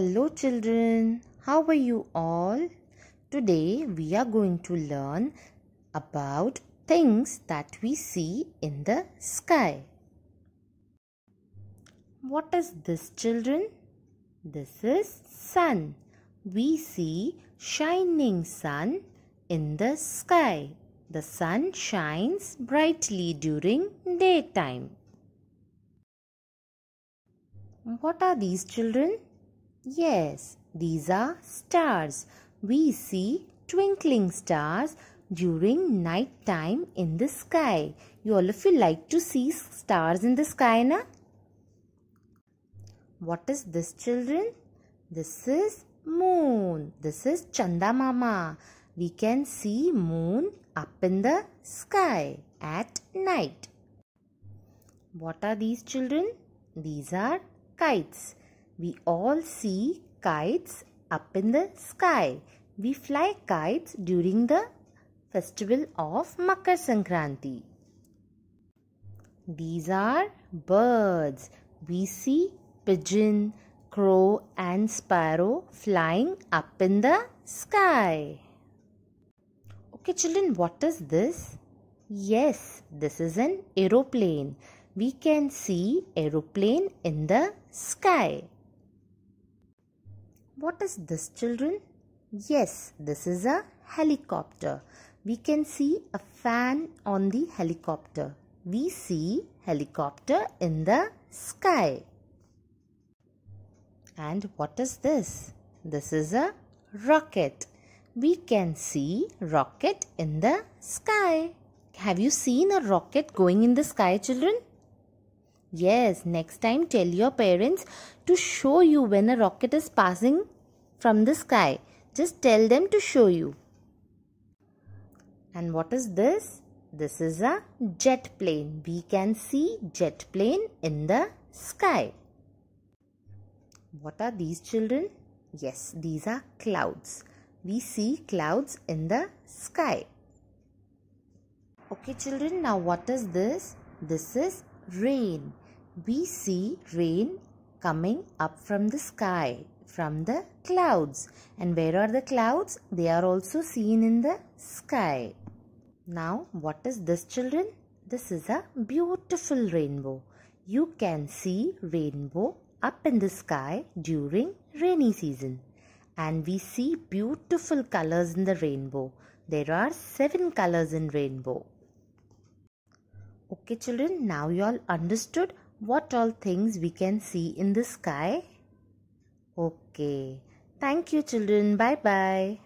Hello children, how are you all? Today we are going to learn about things that we see in the sky. What is this children? This is sun. We see shining sun in the sky. The sun shines brightly during daytime. What are these children? Yes, these are stars. We see twinkling stars during night time in the sky. You all of you like to see stars in the sky, na? What is this, children? This is moon. This is Chandamama. We can see moon up in the sky at night. What are these, children? These are kites. We all see kites up in the sky. We fly kites during the festival of Makar Sankranti. These are birds. We see pigeon, crow and sparrow flying up in the sky. Okay children, what is this? Yes, this is an aeroplane. We can see aeroplane in the sky. What is this, children? Yes, this is a helicopter. We can see a fan on the helicopter. We see helicopter in the sky. And what is this? This is a rocket. We can see rocket in the sky. Have you seen a rocket going in the sky, children? Yes, next time tell your parents to show you when a rocket is passing from the sky. Just tell them to show you. And what is this? This is a jet plane. We can see jet plane in the sky. What are these children? Yes, these are clouds. We see clouds in the sky. Okay children, now what is this? This is rain. We see rain coming up from the sky, from the clouds. And where are the clouds? They are also seen in the sky. Now, what is this children? This is a beautiful rainbow. You can see rainbow up in the sky during rainy season. And we see beautiful colors in the rainbow. There are seven colors in rainbow. Okay children, now you all understood what all things we can see in the sky? Okay. Thank you children. Bye-bye.